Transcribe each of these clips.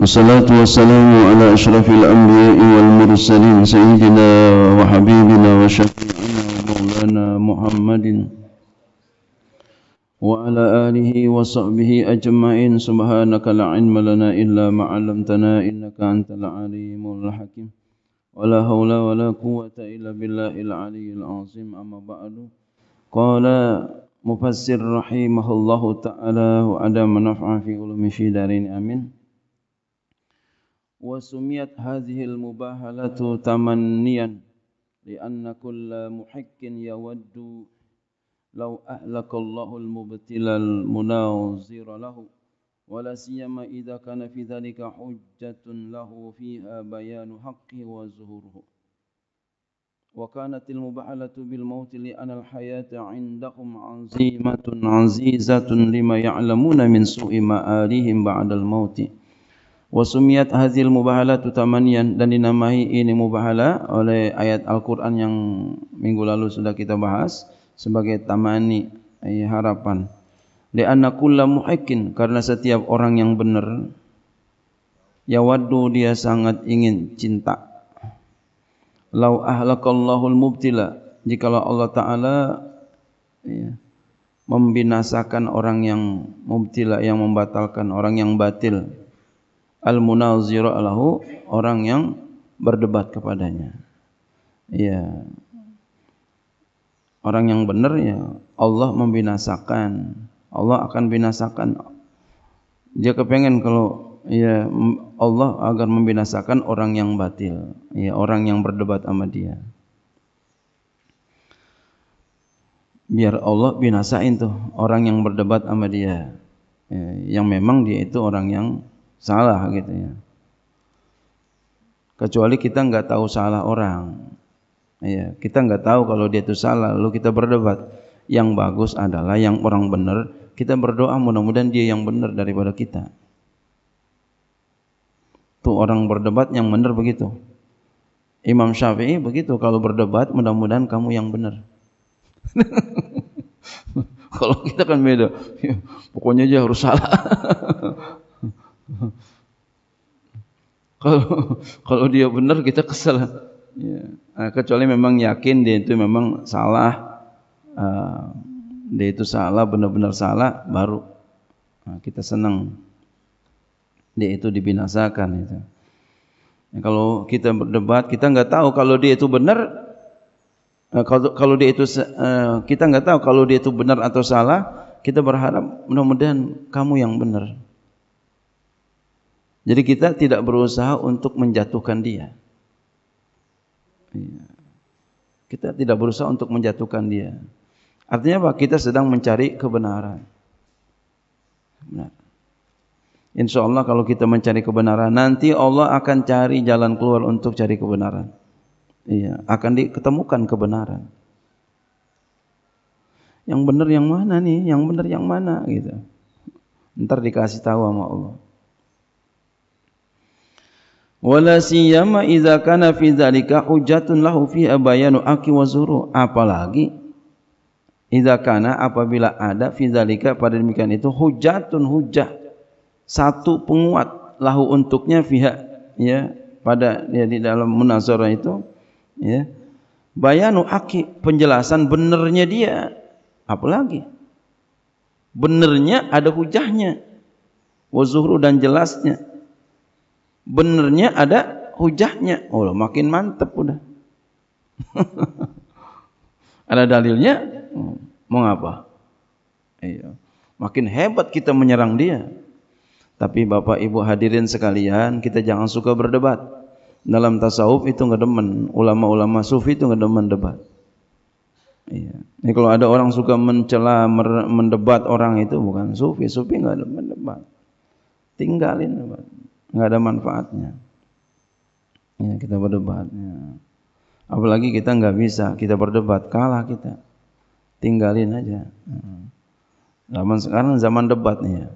والصلاة والسلام على أشرف الأنبياء والمرسلين سيدنا وحبيبنا وشفيعنا ومولانا محمد وعلى آله وصحبه أجمعين سبحانك لا علم لنا إلا ما علمتنا إنك أنت العليم الحكيم ولا حول ولا قوة إلا بالله العلي العظيم أما بعد قال مفسر رحمه الله تعالى وعدم نفع في علوم في دارين آمين وسميت هذه المباهلة تمنيا لأن كل محق يود لو أهلك الله المبتل المناظر له ولا سيما إذا كان في ذلك حجة له فيها بيان حقه وظهوره وكانت المباهلة بالموت لأن الحياة عندهم عزيمة عزيزة لما يعلمون من سوء مآلهم بعد الموت Wasumiat hazil mubahala tutamanian dan dinamai ini mubahala oleh ayat Al-Qur'an yang minggu lalu sudah kita bahas sebagai tamani ay eh, harapan. Li'anna kullu muhikin karena setiap orang yang benar ya yawaddu dia sangat ingin cinta. Lau ahlakallahul mubtila jikalau Allah taala ya, membinasakan orang yang mubtila yang membatalkan orang yang batil al-munazira lahu orang yang berdebat kepadanya. Iya. Orang yang benar ya Allah membinasakan. Allah akan binasakan. Dia kepengen kalau ya Allah agar membinasakan orang yang batil, ya orang yang berdebat sama dia. Biar Allah binasain tuh orang yang berdebat sama dia. Ya, yang memang dia itu orang yang salah gitu ya. Kecuali kita nggak tahu salah orang. Ya, kita nggak tahu kalau dia itu salah, lalu kita berdebat. Yang bagus adalah yang orang benar, kita berdoa mudah-mudahan dia yang benar daripada kita. Tuh orang berdebat yang benar begitu. Imam Syafi'i begitu kalau berdebat mudah-mudahan kamu yang benar. kalau kita kan beda, ya, pokoknya aja harus salah. kalau kalau dia benar kita kesel. Ya. Nah, kecuali memang yakin dia itu memang salah, uh, dia itu salah benar-benar salah, baru nah, kita senang dia itu dibinasakan itu. Ya, kalau kita berdebat kita nggak tahu kalau dia itu benar, uh, kalau dia itu uh, kita nggak tahu kalau dia itu benar atau salah, kita berharap mudah-mudahan kamu yang benar. Jadi kita tidak berusaha untuk menjatuhkan dia. Iya. Kita tidak berusaha untuk menjatuhkan dia. Artinya apa? Kita sedang mencari kebenaran. Benar. Insya Allah kalau kita mencari kebenaran, nanti Allah akan cari jalan keluar untuk cari kebenaran. Iya, akan diketemukan kebenaran. Yang benar yang mana nih? Yang benar yang mana gitu. Ntar dikasih tahu sama Allah wala siyama idza kana fi dzalika hujatun lahu fi abayanu aki wa zuru apalagi idza kana apabila ada fi dzalika pada demikian itu hujatun hujah satu penguat lahu untuknya fiha ya pada ya, di dalam munazarah itu ya bayanu aki penjelasan benernya dia apalagi benernya ada hujahnya wa dan jelasnya benernya ada hujahnya. Oh, makin mantep udah. ada dalilnya? mengapa? Hmm. Iya. Makin hebat kita menyerang dia. Tapi Bapak Ibu hadirin sekalian, kita jangan suka berdebat. Dalam tasawuf itu enggak demen, ulama-ulama sufi itu enggak demen debat. Iya. Ini kalau ada orang suka mencela, mendebat orang itu bukan sufi, sufi enggak demen debat. Tinggalin debat nggak ada manfaatnya. Ya, kita berdebat. Ya. Apalagi kita nggak bisa, kita berdebat kalah kita, tinggalin aja. Hmm. Zaman sekarang zaman debat nih ya.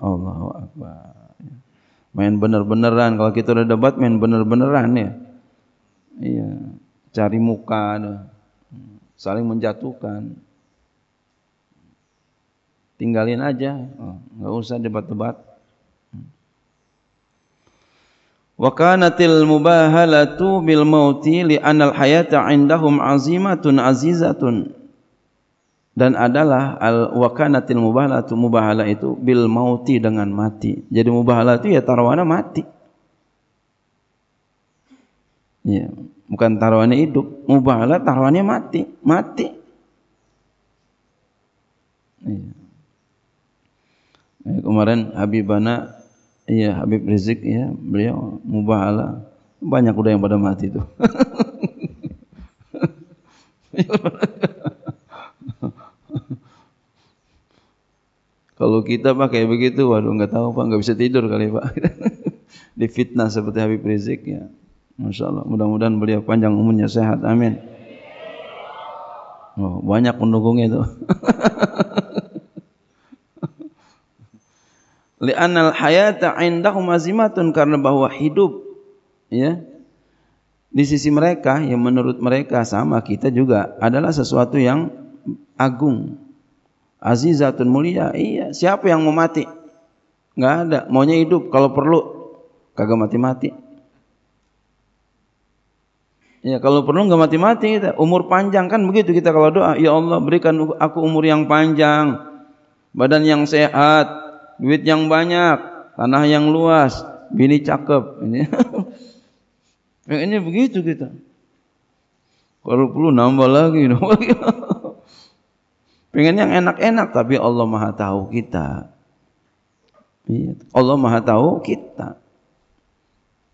Allahu Akbar. Main bener-beneran. Kalau kita udah debat, main bener-beneran ya. Iya. Cari muka. Saling menjatuhkan. Tinggalin aja. Oh, nggak oh, usah debat-debat. Wa kanatil mubahalatu bil mauti li anal hayata indahum azimatun azizatun. Dan adalah al wakanatil mubahalatu mubahala itu bil mauti dengan mati. Jadi mubahala itu ya tarwana mati. Ya, bukan tarwana hidup. Mubahala tarwannya mati, mati. Ya. Ya, kemarin Habibana Iya Habib Rizik ya beliau mubahala banyak udah yang pada mati itu. Kalau kita pakai begitu, waduh nggak tahu pak, nggak bisa tidur kali pak. Difitnah seperti Habib Rizik ya. Masya Allah. Mudah-mudahan beliau panjang umurnya sehat. Amin. Oh, banyak pendukungnya itu. Li'anal hayata indahum azimatun karena bahwa hidup ya di sisi mereka yang menurut mereka sama kita juga adalah sesuatu yang agung. Azizatun mulia. Iya, siapa yang mau mati? nggak ada, maunya hidup kalau perlu kagak mati-mati. Ya kalau perlu nggak mati-mati kita umur panjang kan begitu kita kalau doa ya Allah berikan aku umur yang panjang badan yang sehat duit yang banyak, tanah yang luas, bini cakep. Ini ini begitu kita. Kalau perlu nambah lagi, nambah lagi. Pengen yang enak-enak tapi Allah Maha tahu kita. Iya, Allah Maha tahu kita.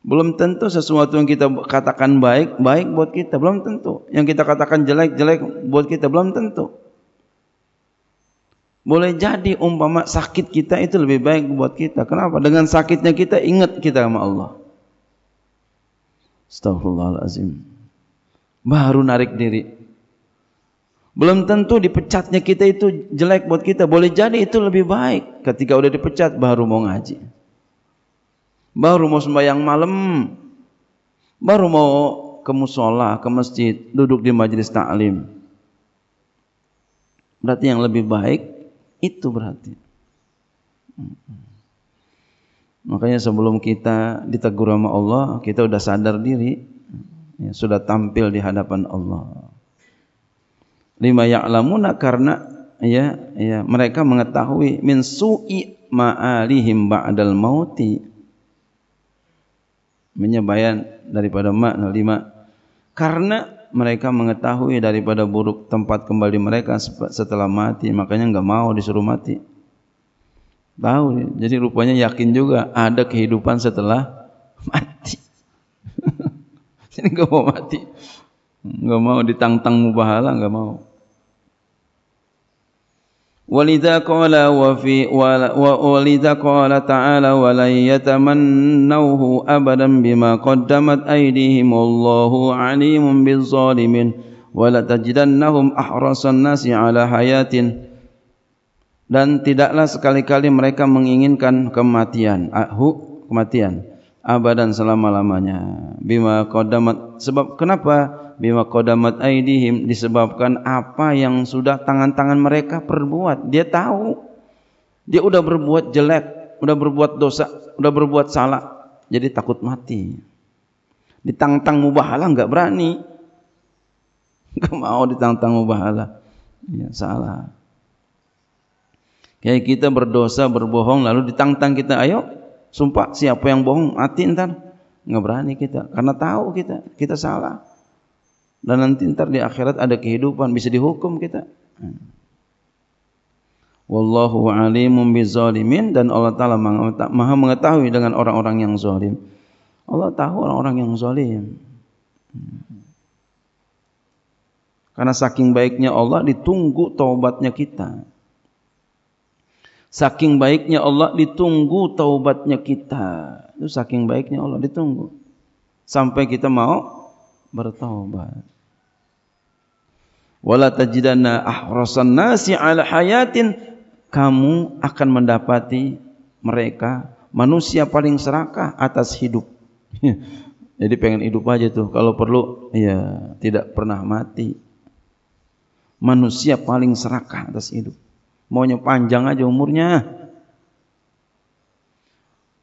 Belum tentu sesuatu yang kita katakan baik, baik buat kita. Belum tentu. Yang kita katakan jelek, jelek buat kita. Belum tentu. Boleh jadi umpama sakit kita itu lebih baik buat kita. Kenapa? Dengan sakitnya kita ingat kita sama Allah. Astagfirullahalazim. Baru narik diri. Belum tentu dipecatnya kita itu jelek buat kita. Boleh jadi itu lebih baik. Ketika udah dipecat baru mau ngaji. Baru mau sembahyang malam. Baru mau ke musola, ke masjid, duduk di majelis taklim. Berarti yang lebih baik itu berarti. Makanya sebelum kita ditegur sama Allah, kita sudah sadar diri, ya, sudah tampil di hadapan Allah. Lima ya'lamuna karena ya ya mereka mengetahui min su'i ma'alihim ba'dal mauti. Menyebayan daripada makna lima karena mereka mengetahui daripada buruk tempat kembali mereka setelah mati makanya enggak mau disuruh mati tahu jadi rupanya yakin juga ada kehidupan setelah mati jadi enggak mau mati enggak mau ditantang mubahala enggak mau ولذا قال وفي ولذا قال تعالى ولن يتمنوه ابدا بما قدمت ايديهم والله عليم بالظالمين ولتجدنهم احرص الناس على حياه dan tidaklah sekali-kali mereka menginginkan kematian ahu kematian abadan selama-lamanya. Bima qadamat sebab kenapa? Bima qadamat aidihim disebabkan apa yang sudah tangan-tangan mereka perbuat. Dia tahu. Dia udah berbuat jelek, udah berbuat dosa, udah berbuat salah. Jadi takut mati. Ditantang mubahalah nggak berani. nggak mau ditantang mubahalah. Ya, salah. Kayak kita berdosa, berbohong lalu ditantang kita, ayo Sumpah siapa yang bohong mati ntar. Nggak berani kita karena tahu kita kita salah. Dan nanti ntar di akhirat ada kehidupan bisa dihukum kita. Wallahu alimun bizalimin dan Allah Taala Maha mengetahui dengan orang-orang yang zalim. Allah tahu orang-orang yang zalim. Karena saking baiknya Allah ditunggu taubatnya kita. Saking baiknya Allah ditunggu taubatnya kita. Itu saking baiknya Allah ditunggu. Sampai kita mau bertaubat. Wala tajidanna ahrasan nasi ala hayatin kamu akan mendapati mereka manusia paling serakah atas hidup. Jadi pengen hidup aja tuh kalau perlu ya tidak pernah mati. Manusia paling serakah atas hidup. Maunya panjang aja umurnya.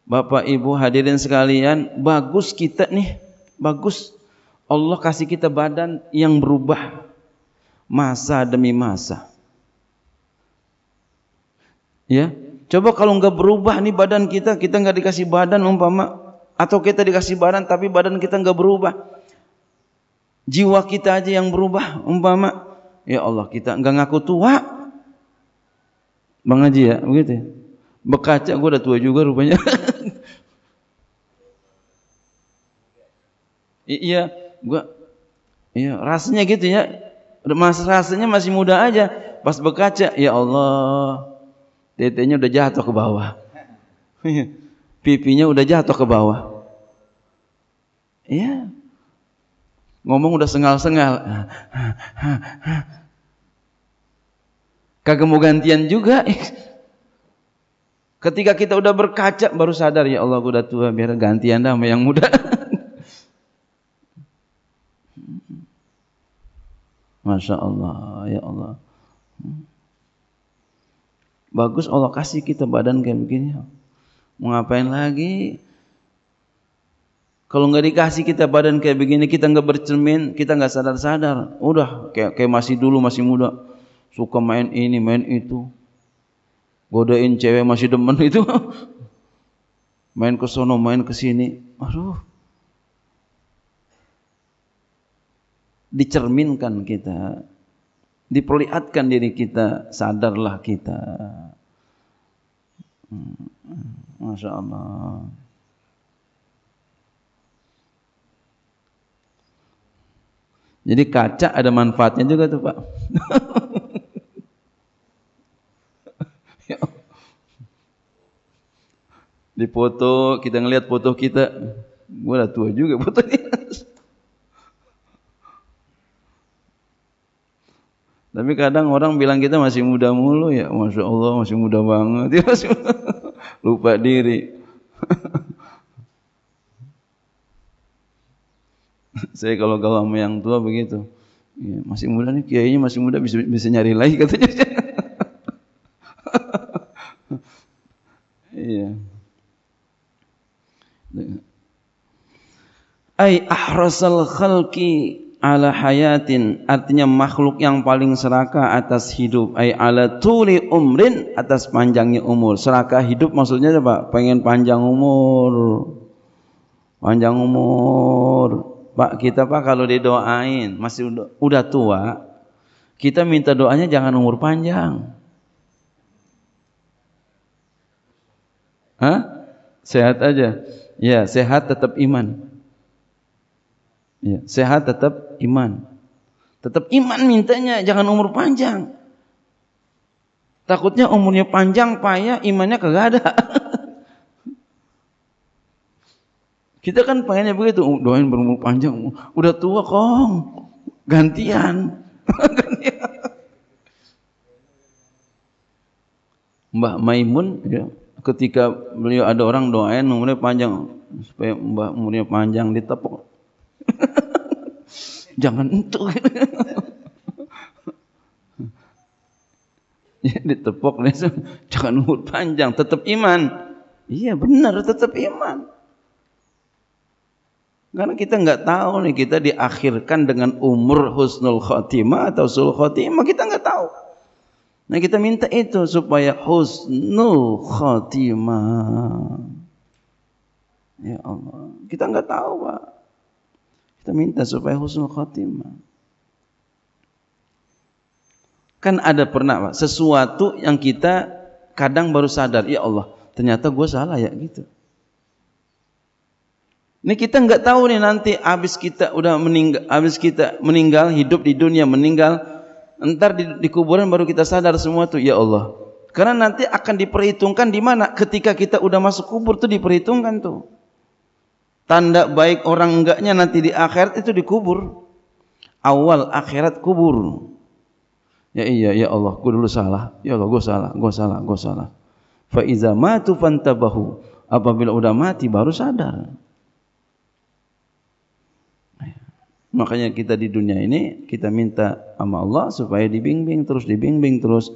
Bapak Ibu hadirin sekalian, bagus kita nih, bagus Allah kasih kita badan yang berubah masa demi masa. Ya, coba kalau nggak berubah nih badan kita, kita nggak dikasih badan umpama, atau kita dikasih badan tapi badan kita nggak berubah, jiwa kita aja yang berubah umpama. Ya Allah kita nggak ngaku tua, mengaji ya begitu ya bekaca gue udah tua juga rupanya iya gue iya rasanya gitu ya mas rasanya masih muda aja pas bekaca ya Allah tetenya udah jatuh ke bawah pipinya udah jatuh ke bawah iya ngomong udah sengal-sengal Kagak mau gantian juga. Ketika kita udah berkaca baru sadar ya Allah gue udah tua biar gantian dah sama yang muda. Masya Allah, ya Allah. Bagus Allah kasih kita badan kayak begini. Mau ngapain lagi? Kalau nggak dikasih kita badan kayak begini, kita nggak bercermin, kita nggak sadar-sadar. Udah kayak kayak masih dulu masih muda suka main ini, main itu. Godain cewek masih demen itu. main ke sono, main ke sini. Aduh. Dicerminkan kita. Diperlihatkan diri kita, sadarlah kita. Hmm, Masya Allah. Jadi kaca ada manfaatnya juga tuh Pak. Di foto kita ngelihat foto kita, gue udah tua juga fotonya. Tapi kadang orang bilang kita masih muda mulu ya, masya Allah masih muda banget, ya, masih muda. lupa diri. Saya kalau kalau sama yang tua begitu, ya, masih muda nih kiainya masih muda bisa bisa nyari lagi katanya. Iya. yeah. Ai ahrasal khalqi ala hayatin artinya makhluk yang paling seraka atas hidup ai ala tuli umrin atas panjangnya umur seraka hidup maksudnya apa pengen panjang umur panjang umur Pak kita Pak kalau didoain masih udah, udah tua kita minta doanya jangan umur panjang Hah? sehat aja Ya, sehat tetap iman. Ya, sehat tetap iman. Tetap iman mintanya, jangan umur panjang. Takutnya umurnya panjang, payah, imannya kagak ada. Kita kan pengennya begitu, uh, doain berumur panjang. Uh, udah tua kong, gantian. Mbak Maimun ya, ketika beliau ada orang doain umurnya panjang supaya mbah umurnya panjang ditepuk jangan entuk ya, ditepok jangan umur panjang tetap iman iya benar tetap iman karena kita nggak tahu nih kita diakhirkan dengan umur husnul khotimah atau sul khotimah kita nggak tahu Nah kita minta itu supaya husnul khatimah. Ya Allah. Kita nggak tahu Pak. Kita minta supaya husnul khatimah. Kan ada pernah Pak, sesuatu yang kita kadang baru sadar, ya Allah, ternyata gue salah ya gitu. Ini kita nggak tahu nih nanti habis kita udah meninggal, habis kita meninggal hidup di dunia meninggal Entar di, di kuburan baru kita sadar semua tuh, ya Allah. Karena nanti akan diperhitungkan di mana ketika kita udah masuk kubur tuh diperhitungkan tuh. Tanda baik orang enggaknya nanti di akhirat itu dikubur. Awal akhirat kubur. Ya iya, ya Allah, gue dulu salah. Ya Allah, gue salah, gue salah, gue salah. Fa iza matu fantabahu. Apabila udah mati baru sadar. Makanya kita di dunia ini kita minta sama Allah supaya dibimbing terus dibimbing terus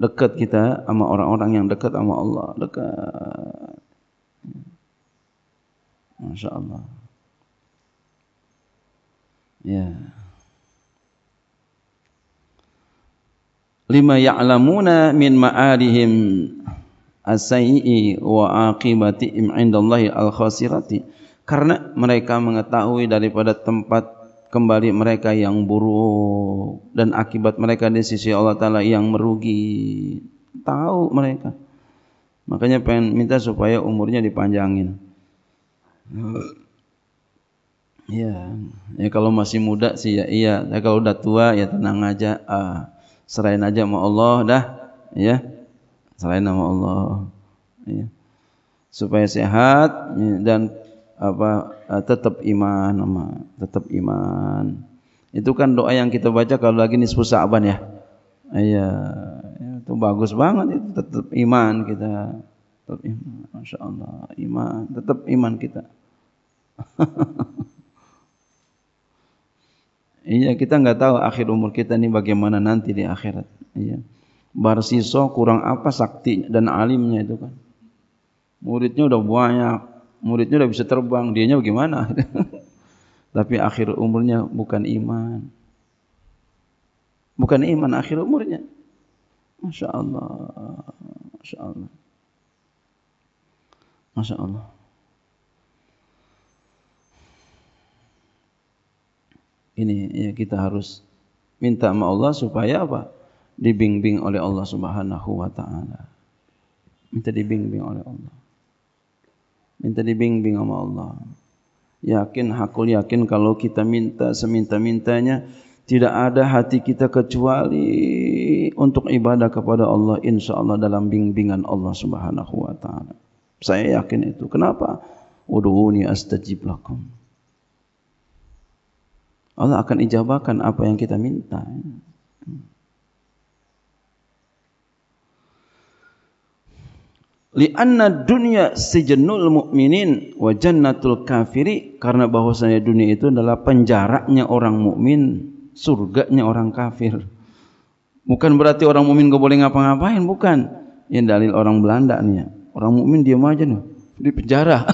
dekat kita sama orang-orang yang dekat sama Allah, dekat. Masya Allah. Ya. Lima ya'lamuna min ma'arihim asaii wa aqibatihim indallahi al-khasirati. Karena mereka mengetahui daripada tempat kembali mereka yang buruk dan akibat mereka di sisi Allah Ta'ala yang merugi tahu mereka makanya pengen minta supaya umurnya dipanjangin ya ya kalau masih muda sih ya iya ya, kalau udah tua ya tenang aja ah, serahin aja sama Allah dah ya serahin sama Allah ya. supaya sehat ya, dan apa Eh, tetap iman sama tetap iman itu kan doa yang kita baca kalau lagi nisfu Sa'ban ya iya ya, itu bagus banget itu tetap iman kita tetap iman Masya Allah iman tetap iman kita Iya, kita nggak tahu akhir umur kita ini bagaimana nanti di akhirat. Iya. Barsiso kurang apa sakti dan alimnya itu kan. Muridnya udah banyak, muridnya udah bisa terbang, dianya bagaimana? Tapi akhir umurnya bukan iman. Bukan iman akhir umurnya. Masya Allah. Masya Allah. Masya Allah. Ini ya kita harus minta sama Allah supaya apa? Dibimbing oleh Allah Subhanahu wa taala. Minta dibimbing oleh Allah. minta dibimbing sama Allah. Yakin, hakul yakin kalau kita minta seminta-mintanya, tidak ada hati kita kecuali untuk ibadah kepada Allah insya Allah dalam bimbingan Allah subhanahu wa ta'ala. Saya yakin itu. Kenapa? Uduhuni astajib lakum. Allah akan ijabahkan apa yang kita minta. li'anna dunia sejenul mukminin wa jannatul kafiri karena bahwasanya dunia itu adalah penjaranya orang mukmin surganya orang kafir bukan berarti orang mukmin gak boleh ngapa-ngapain bukan Yang dalil orang Belanda nih ya orang mukmin diam aja nih di penjara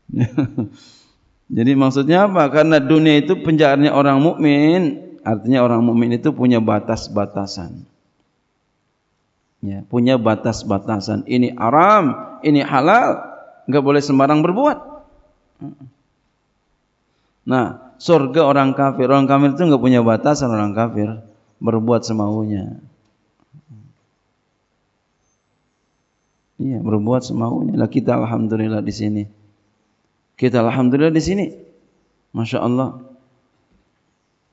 jadi maksudnya apa karena dunia itu penjaranya orang mukmin artinya orang mukmin itu punya batas-batasan ya, punya batas-batasan. Ini haram, ini halal, nggak boleh sembarang berbuat. Nah, surga orang kafir, orang kafir itu nggak punya batasan orang kafir berbuat semaunya. Iya, berbuat semaunya. Lah kita alhamdulillah di sini. Kita alhamdulillah di sini. Masya Allah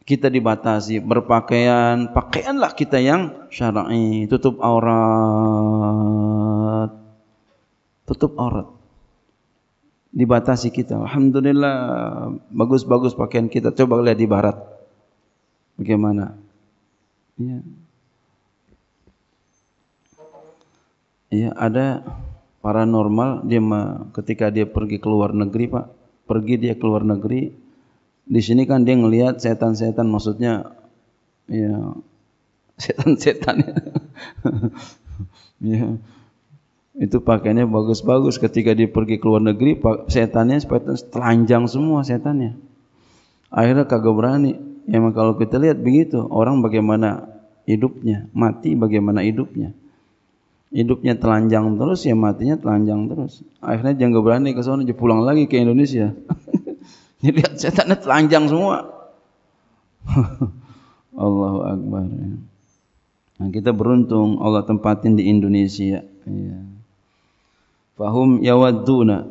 kita dibatasi berpakaian pakaianlah kita yang syar'i tutup aurat tutup aurat dibatasi kita alhamdulillah bagus-bagus pakaian kita coba lihat di barat bagaimana ya ya ada paranormal dia ketika dia pergi ke luar negeri Pak pergi dia ke luar negeri di sini kan dia ngelihat setan-setan maksudnya ya setan-setan ya. ya. Itu pakainya bagus-bagus ketika dia pergi ke luar negeri setannya setan telanjang semua setannya. Akhirnya kagak berani. ya Emang kalau kita lihat begitu, orang bagaimana hidupnya, mati bagaimana hidupnya. Hidupnya telanjang terus ya matinya telanjang terus. Akhirnya jangan berani ke sana, pulang lagi ke Indonesia. Ini lihat setannya telanjang semua. Allahu Akbar. Ya. Nah, kita beruntung Allah tempatin di Indonesia. Ya. Fahum yawadduna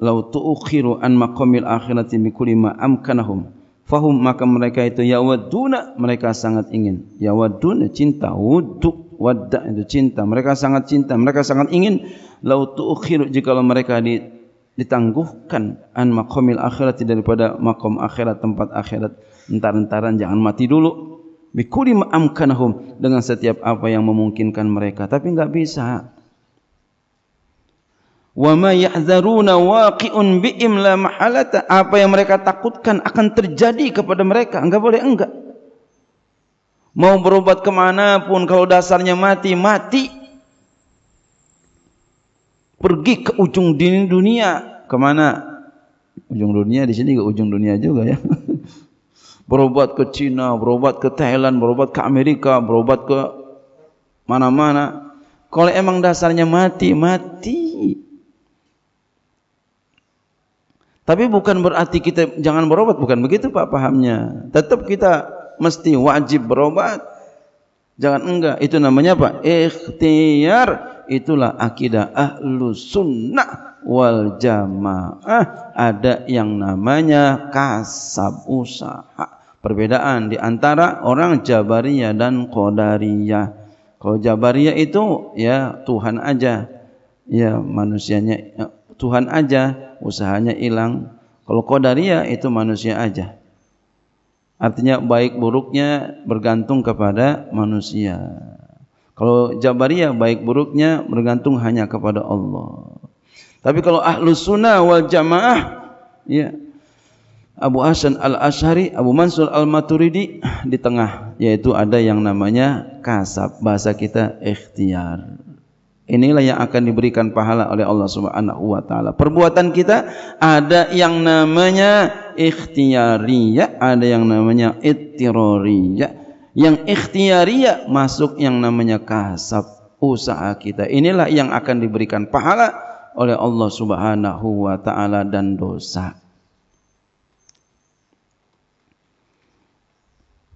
lau tu'khiru an maqamil akhirati bi kulli amkanahum. Fahum maka mereka itu yawadduna mereka sangat ingin. Yawadduna cinta, wudu wadda itu cinta. Mereka sangat cinta, mereka sangat ingin lau tu'khiru jika mereka di ditangguhkan an maqamil akhirati daripada maqam akhirat tempat akhirat entar-entaran jangan mati dulu bikuli ma'amkanahum dengan setiap apa yang memungkinkan mereka tapi enggak bisa wa ma yahzaruna waqi'un bi imla mahalata apa yang mereka takutkan akan terjadi kepada mereka enggak boleh enggak mau berobat ke mana pun kalau dasarnya mati mati pergi ke ujung dunia kemana ujung dunia di sini ke ujung dunia juga ya berobat ke Cina berobat ke Thailand berobat ke Amerika berobat ke mana-mana kalau emang dasarnya mati mati tapi bukan berarti kita jangan berobat bukan begitu Pak pahamnya tetap kita mesti wajib berobat jangan enggak itu namanya pak ikhtiar itulah akidah ahlu sunnah wal jamaah ada yang namanya kasab usaha perbedaan di antara orang Jabariyah dan Qadariyah kalau Jabariyah itu ya Tuhan aja ya manusianya ya, Tuhan aja usahanya hilang kalau Qadariyah itu manusia aja artinya baik buruknya bergantung kepada manusia kalau Jabariyah baik buruknya bergantung hanya kepada Allah. Tapi kalau Ahlus Sunnah wal Jamaah ya Abu Hasan Al-Asy'ari, Abu Mansur Al-Maturidi di tengah yaitu ada yang namanya kasab bahasa kita ikhtiar. Inilah yang akan diberikan pahala oleh Allah Subhanahu wa taala. Perbuatan kita ada yang namanya ikhtiyariyah, ada yang namanya ittirariyah yang ikhtiaria masuk yang namanya kasab usaha kita inilah yang akan diberikan pahala oleh Allah Subhanahu wa taala dan dosa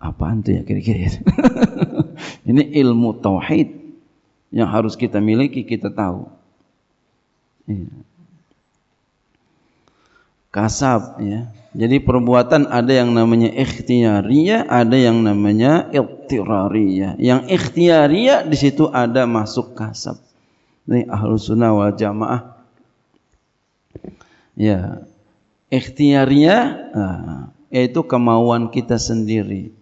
apaan tuh ya kira-kira ya? ini ilmu tauhid yang harus kita miliki kita tahu iya. kasab ya jadi perbuatan ada yang namanya ikhtiariyah, ada yang namanya iktirariyah. Yang ikhtiariyah di situ ada masuk kasab. Ini ahlu sunnah wal jamaah. Ya, ikhtiariyah ah, yaitu kemauan kita sendiri.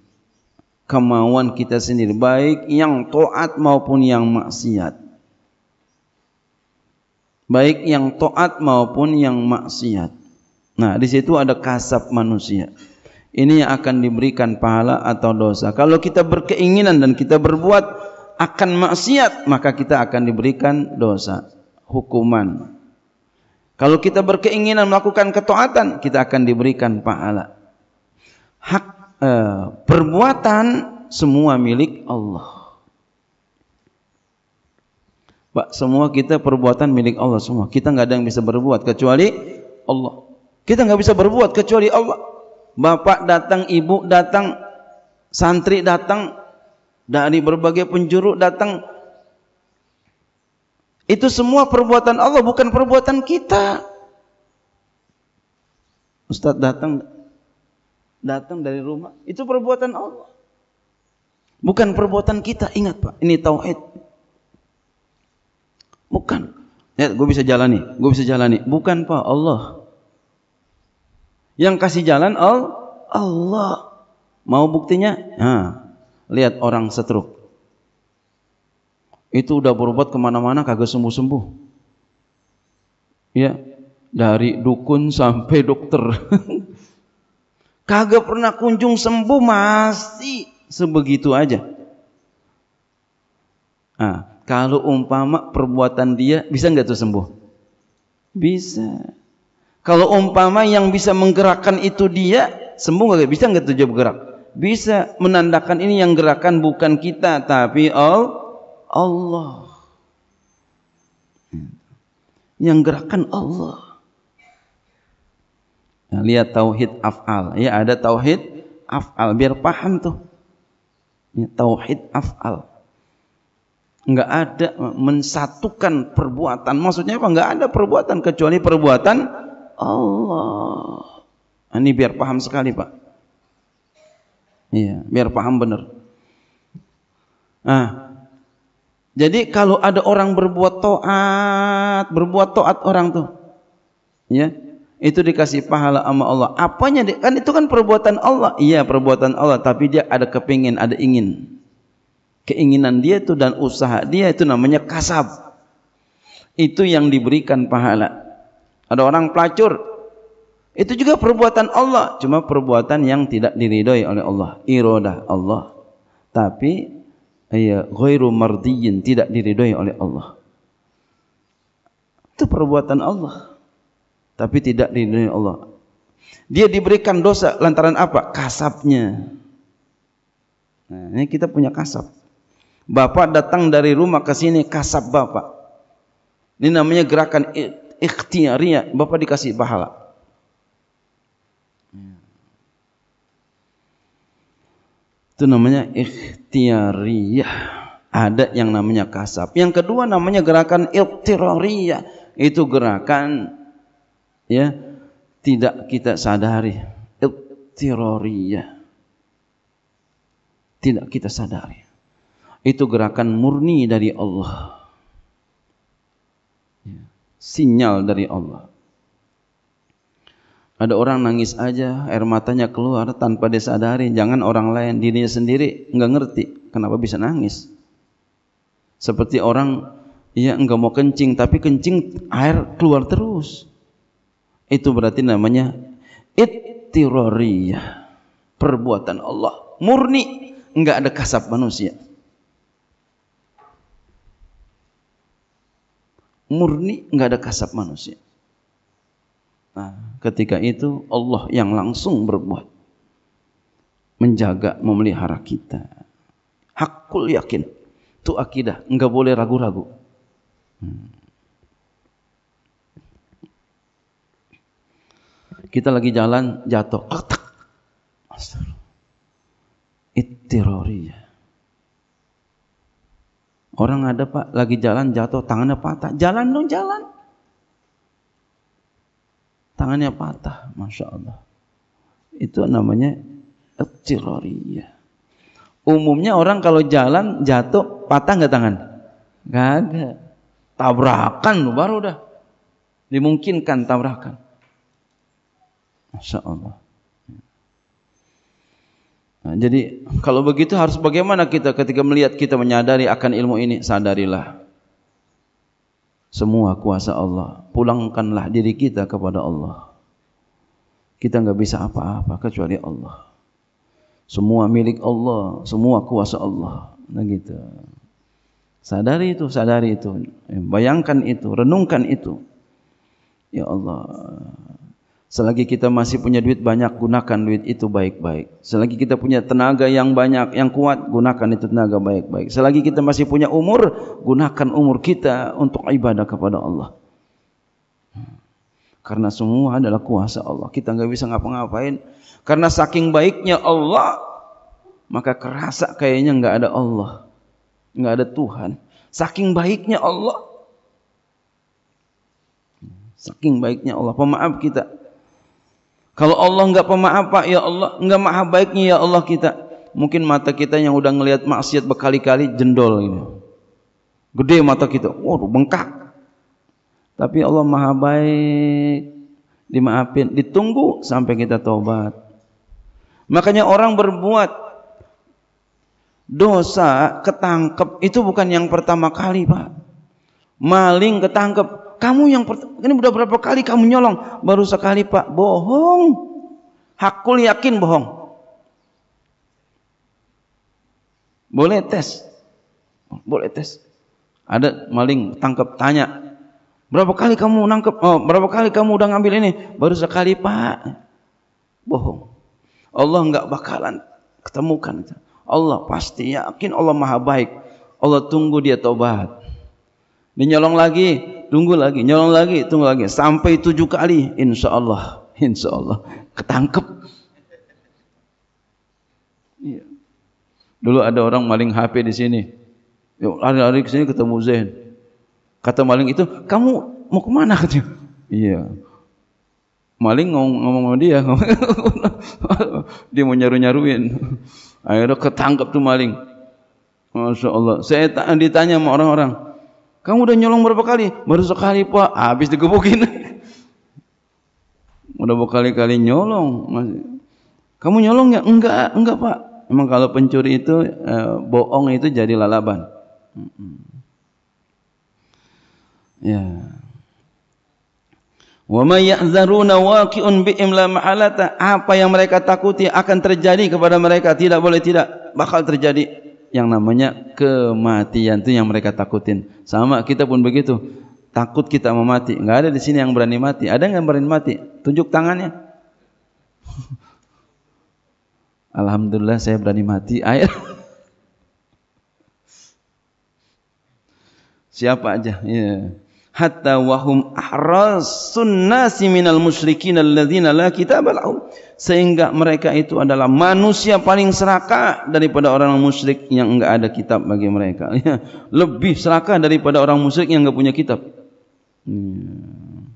Kemauan kita sendiri, baik yang toat maupun yang maksiat. Baik yang toat maupun yang maksiat Nah, di situ ada kasab manusia. Ini yang akan diberikan pahala atau dosa. Kalau kita berkeinginan dan kita berbuat akan maksiat, maka kita akan diberikan dosa, hukuman. Kalau kita berkeinginan melakukan ketaatan, kita akan diberikan pahala. Hak eh, perbuatan semua milik Allah. Pak, semua kita perbuatan milik Allah semua. Kita nggak ada yang bisa berbuat kecuali Allah. Kita nggak bisa berbuat kecuali Allah. Bapak datang, ibu datang, santri datang, dari berbagai penjuru datang. Itu semua perbuatan Allah, bukan perbuatan kita. Ustaz datang datang dari rumah, itu perbuatan Allah. Bukan perbuatan kita, ingat Pak, ini tauhid. Bukan. Ya, gue bisa jalani, gue bisa jalani. Bukan Pak, Allah yang kasih jalan Allah. Mau buktinya? Nah, lihat orang setruk. Itu udah berobat kemana-mana kagak sembuh-sembuh. Ya, dari dukun sampai dokter. kagak pernah kunjung sembuh masih sebegitu aja. Nah, kalau umpama perbuatan dia bisa nggak tuh sembuh? Bisa. Kalau umpama yang bisa menggerakkan itu dia, sembuh nggak? Bisa nggak tujuh bergerak? Bisa menandakan ini yang gerakan bukan kita, tapi All, Allah. Yang gerakan Allah. Nah, lihat tauhid af'al. Ya ada tauhid af'al biar paham tuh. Ya, tauhid af'al. Enggak ada mensatukan perbuatan. Maksudnya apa? Enggak ada perbuatan kecuali perbuatan Allah. Ini biar paham sekali Pak. Iya, biar paham benar. Nah, jadi kalau ada orang berbuat toat, berbuat toat orang tuh, ya itu dikasih pahala sama Allah. Apanya kan itu kan perbuatan Allah. Iya perbuatan Allah, tapi dia ada kepingin, ada ingin. Keinginan dia itu dan usaha dia itu namanya kasab. Itu yang diberikan pahala. ada orang pelacur itu juga perbuatan Allah cuma perbuatan yang tidak diridhoi oleh Allah iradah Allah tapi ya ghairu mardiyin tidak diridhoi oleh Allah itu perbuatan Allah tapi tidak diridhoi Allah dia diberikan dosa lantaran apa kasabnya nah, ini kita punya kasab Bapak datang dari rumah ke sini kasab Bapak ini namanya gerakan ikhtiariah, Bapak dikasih pahala. Itu namanya ikhtiariyah. Ada yang namanya kasab. Yang kedua namanya gerakan ikhtirariyah. Itu gerakan ya tidak kita sadari. Ikhtirariyah. Tidak kita sadari. Itu gerakan murni dari Allah sinyal dari Allah. Ada orang nangis aja, air matanya keluar tanpa disadari. Jangan orang lain, dirinya sendiri nggak ngerti kenapa bisa nangis. Seperti orang ya nggak mau kencing, tapi kencing air keluar terus. Itu berarti namanya ittiroriyah. Perbuatan Allah murni, nggak ada kasab manusia. murni enggak ada kasab manusia. Nah, ketika itu Allah yang langsung berbuat menjaga memelihara kita. Hakul yakin itu akidah enggak boleh ragu-ragu. Hmm. Kita lagi jalan jatuh, ketak. Astagfirullah. Ittiroriyah. Orang ada pak lagi jalan jatuh tangannya patah. Jalan dong jalan. Tangannya patah, masya Allah. Itu namanya etiroriyah. Umumnya orang kalau jalan jatuh patah nggak tangan? Gak ada. Tabrakan baru dah. dimungkinkan tabrakan. Masya Allah. Nah, jadi kalau begitu harus bagaimana kita ketika melihat kita menyadari akan ilmu ini sadarilah semua kuasa Allah. Pulangkanlah diri kita kepada Allah. Kita enggak bisa apa-apa kecuali Allah. Semua milik Allah, semua kuasa Allah. Nah gitu. Sadari itu, sadari itu. Bayangkan itu, renungkan itu. Ya Allah, Selagi kita masih punya duit banyak, gunakan duit itu baik-baik. Selagi kita punya tenaga yang banyak, yang kuat, gunakan itu tenaga baik-baik. Selagi kita masih punya umur, gunakan umur kita untuk ibadah kepada Allah. Karena semua adalah kuasa Allah. Kita nggak bisa ngapa-ngapain. Karena saking baiknya Allah, maka kerasa kayaknya nggak ada Allah, nggak ada Tuhan. Saking baiknya Allah, saking baiknya Allah, pemaaf kita kalau Allah enggak pemaaf Pak, ya Allah, enggak maha baiknya ya Allah kita. Mungkin mata kita yang udah ngelihat maksiat berkali-kali jendol ini. Gede mata kita, waduh bengkak. Tapi Allah maha baik, dimaafin, ditunggu sampai kita taubat. Makanya orang berbuat dosa ketangkep itu bukan yang pertama kali Pak. Maling ketangkep kamu yang ini udah berapa kali kamu nyolong baru sekali pak bohong hakul yakin bohong boleh tes boleh tes ada maling tangkap tanya berapa kali kamu nangkep oh berapa kali kamu udah ngambil ini baru sekali pak bohong Allah nggak bakalan ketemukan Allah pasti yakin Allah maha baik Allah tunggu dia tobat dinyolong lagi tunggu lagi, nyolong lagi, tunggu lagi sampai tujuh kali, insya Allah, insya Allah ketangkep. Iya. Dulu ada orang maling HP di sini, lari-lari ke sini ketemu Zain. Kata maling itu, kamu mau kemana katanya? Iya. Maling ngomong, ngomong sama dia, dia mau nyaru-nyaruin. Akhirnya ketangkep tuh maling. Masya Allah. Saya ditanya sama orang-orang, kamu udah nyolong berapa kali? Baru sekali pak, habis digebukin. udah berkali-kali nyolong. Masih. Kamu nyolong ya? Enggak, enggak pak. Emang kalau pencuri itu eh, bohong itu jadi lalaban. Ya. Wa ma yahzaruna waqi'un bihim la Apa yang mereka takuti akan terjadi kepada mereka, tidak boleh tidak bakal terjadi yang namanya kematian itu yang mereka takutin. Sama kita pun begitu. Takut kita mau mati. Enggak ada di sini yang berani mati. Ada yang berani mati? Tunjuk tangannya. Alhamdulillah saya berani mati. Air. Siapa aja. Yeah. hatta wahum ahrasun nasi minal musyrikin alladzina la kitab lahum sehingga mereka itu adalah manusia paling seraka daripada orang musyrik yang enggak ada kitab bagi mereka ya, lebih seraka daripada orang musyrik yang enggak punya kitab hmm.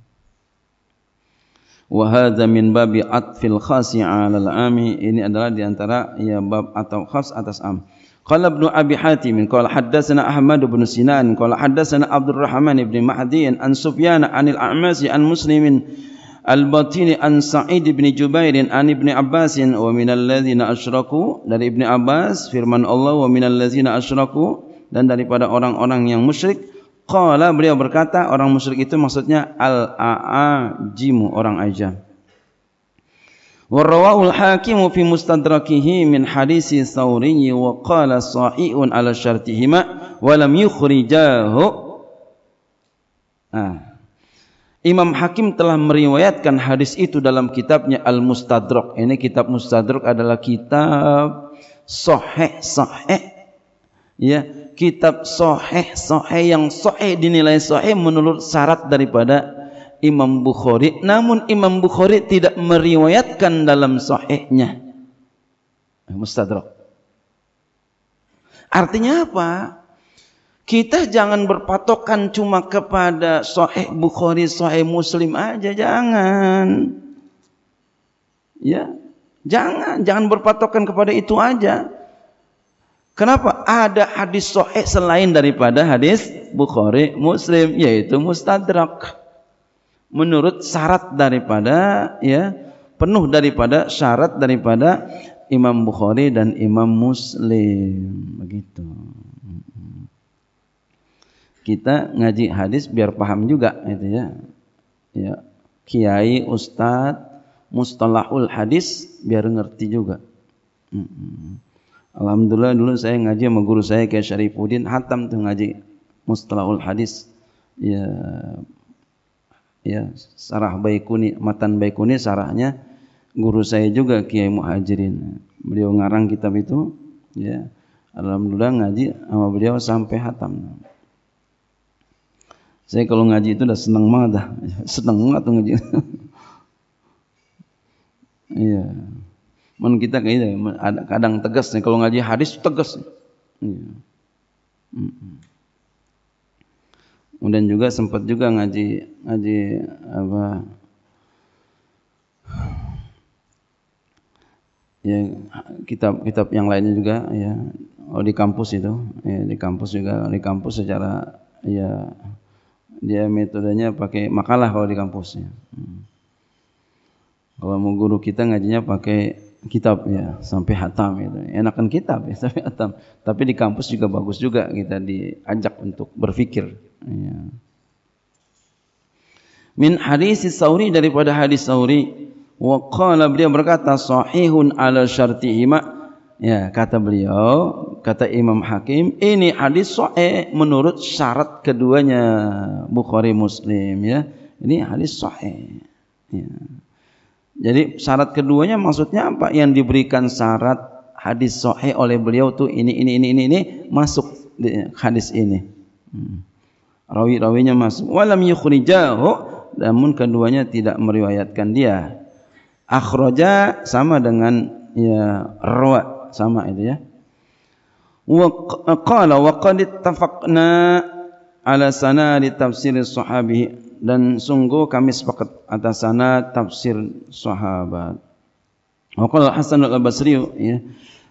wa hadza min babi atfil khasi 'ala al-ami ini adalah diantara antara ya bab atau khas atas am. Qala ibnu Abi Hatim qala haddatsana Ahmad bin Sinan qala haddatsana Abdul Rahman bin Mahdi an Sufyan an al A'masi an Muslimin Al-Batini an Sa'id bin Jubair an ibnu Abbas wa minal ladzina asyraku dari ibnu Abbas firman Allah wa minal ladzina asyraku dan daripada orang-orang yang musyrik qala beliau berkata orang musyrik itu maksudnya al-a'jimu orang ajam Warawaul hakimu fi mustadrakihi min hadisi Sauri wa qala sahihun ala syartihima wa lam yukhrijahu. Nah. Imam Hakim telah meriwayatkan hadis itu dalam kitabnya Al-Mustadrak. Ini kitab Mustadrak adalah kitab sahih sahih. Ya, kitab sahih sahih yang sahih dinilai sahih menurut syarat daripada Imam Bukhari namun Imam Bukhari tidak meriwayatkan dalam sahihnya eh, Mustadrak Artinya apa? Kita jangan berpatokan cuma kepada sahih Bukhari, sahih Muslim aja, jangan. Ya, jangan, jangan berpatokan kepada itu aja. Kenapa? Ada hadis sahih selain daripada hadis Bukhari, Muslim, yaitu mustadrak menurut syarat daripada ya penuh daripada syarat daripada Imam Bukhari dan Imam Muslim begitu kita ngaji hadis biar paham juga itu ya ya kiai ustadz mustalahul hadis biar ngerti juga Alhamdulillah dulu saya ngaji sama guru saya kayak Syarifuddin Hatam tuh ngaji mustalahul hadis ya ya sarah baikuni matan baikuni sarahnya guru saya juga Kiai Muhajirin beliau ngarang kitab itu ya alhamdulillah ngaji sama beliau sampai hatam saya kalau ngaji itu udah seneng banget dah seneng banget tuh ngaji iya Men kita kayaknya gitu, kadang tegas nih kalau ngaji hadis tegas. Iya. Mm -mm. Kemudian juga sempat juga ngaji ngaji apa ya kitab-kitab yang lainnya juga ya oh di kampus itu ya di kampus juga di kampus secara ya dia metodenya pakai makalah kalau di kampus ya. Hmm. Kalau mau guru kita ngajinya pakai kitab ya sampai hatam itu. Enakan kitab ya sampai hatam. Tapi di kampus juga bagus juga kita diajak untuk berfikir. Ya. Min hadis Sauri daripada hadis Sauri wa qala beliau berkata sahihun ala syartihima. Ya, kata beliau, kata Imam Hakim, ini hadis sahih menurut syarat keduanya Bukhari Muslim ya. Ini hadis sahih. Ya. Jadi syarat keduanya maksudnya apa? Yang diberikan syarat hadis sahih oleh beliau tuh ini ini ini ini ini masuk di hadis ini. Hmm. Rawi-rawinya masuk. Walam yukhrijahu namun keduanya tidak meriwayatkan dia. Akhraja sama dengan ya rawa sama itu ya. Wa qala wa qad ittafaqna ala sanad tafsir sahabi dan sungguh kami sepakat atas sana tafsir sahabat. Wa qala Hasan al-Basri ya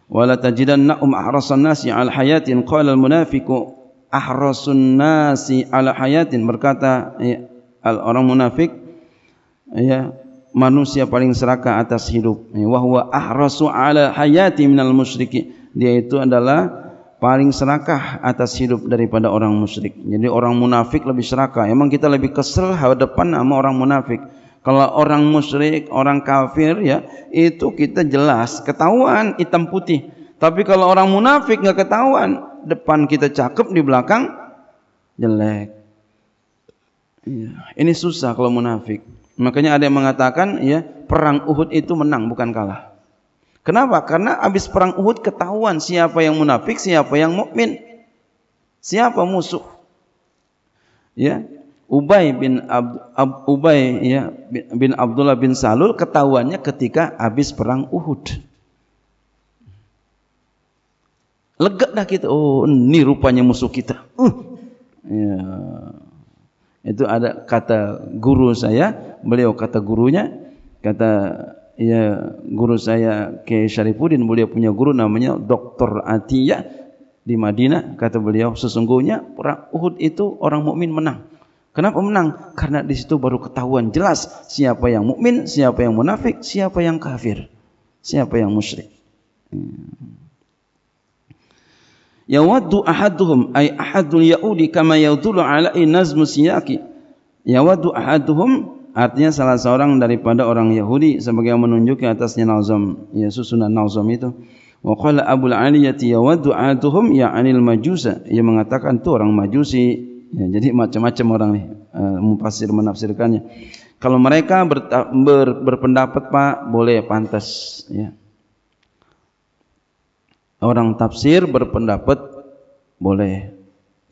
wala tajidanna um ahrasan nasi al hayatin qala al munafiqu ahrasun nasi al hayatin berkata ya, al orang munafik ya manusia paling seraka atas hidup ya, wa huwa ahrasu ala hayati minal musyriki dia itu adalah paling serakah atas hidup daripada orang musyrik. Jadi orang munafik lebih serakah. Emang kita lebih kesel hadapan sama orang munafik. Kalau orang musyrik, orang kafir ya, itu kita jelas ketahuan hitam putih. Tapi kalau orang munafik nggak ketahuan, depan kita cakep di belakang jelek. Iya. Ini susah kalau munafik. Makanya ada yang mengatakan ya perang Uhud itu menang bukan kalah. Kenapa? Karena habis perang Uhud ketahuan siapa yang munafik, siapa yang mukmin. Siapa musuh. Ya. Ubay bin Ab, Ab, Ubay ya bin Abdullah bin Salul ketahuannya ketika habis perang Uhud. Lega dah kita. Oh, ini rupanya musuh kita. Uh. Ya. Itu ada kata guru saya, beliau kata gurunya, kata ya guru saya ke Syarifuddin beliau punya guru namanya Dr. Atiyah di Madinah kata beliau sesungguhnya perang Uhud itu orang mukmin menang. Kenapa menang? Karena di situ baru ketahuan jelas siapa yang mukmin, siapa yang munafik, siapa yang kafir, siapa yang musyrik. Ya. Yawaddu ahaduhum ay ahadul yaudi kama yadullu alai nazmu siyaki. Yawaddu ahaduhum Artinya salah seorang daripada orang Yahudi sebagai menunjuki atasnya Nauzam, ya susunan Nauzam itu. Wa qala Abu Aliyati yawaddu atuhum ya anil majusa. Ia mengatakan tu orang Majusi. Ya, jadi macam-macam orang nih eh, mufasir menafsirkannya. Kalau mereka ber, ber, berpendapat Pak boleh pantas ya. Orang tafsir berpendapat boleh.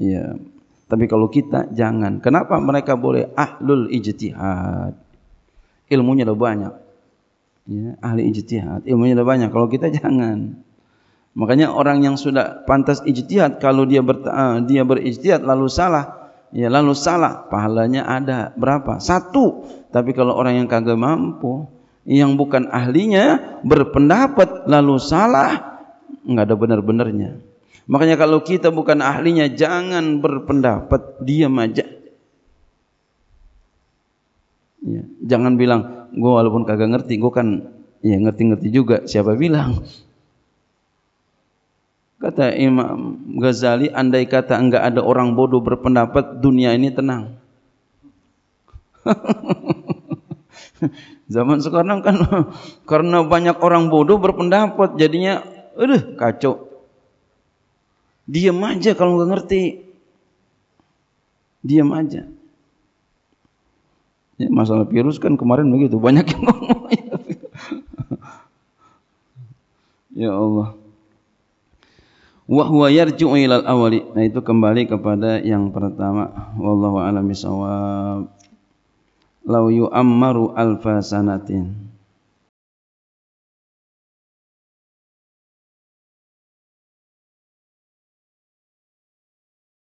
Ya, tapi kalau kita jangan. Kenapa mereka boleh ahlul ijtihad? Ilmunya udah banyak. Ya, ahli ijtihad, ilmunya udah banyak. Kalau kita jangan. Makanya orang yang sudah pantas ijtihad kalau dia ber, uh, dia berijtihad lalu salah, ya lalu salah, pahalanya ada berapa? Satu. Tapi kalau orang yang kagak mampu, yang bukan ahlinya berpendapat lalu salah, enggak ada benar-benarnya. Makanya kalau kita bukan ahlinya jangan berpendapat, diam aja. Ya, jangan bilang, gue walaupun kagak ngerti, gue kan ya ngerti-ngerti juga. Siapa bilang? Kata Imam Ghazali, andai kata enggak ada orang bodoh berpendapat, dunia ini tenang. Zaman sekarang kan karena banyak orang bodoh berpendapat, jadinya aduh kacau. Diam aja kalau nggak ngerti. Diam aja. Ya, masalah virus kan kemarin begitu, banyak yang ngomong. ya Allah. Wahwa huwa ilal awali. Nah, itu kembali kepada yang pertama. Wallahu a'lam bishawab. Lau yu'ammaru alfa sanatin.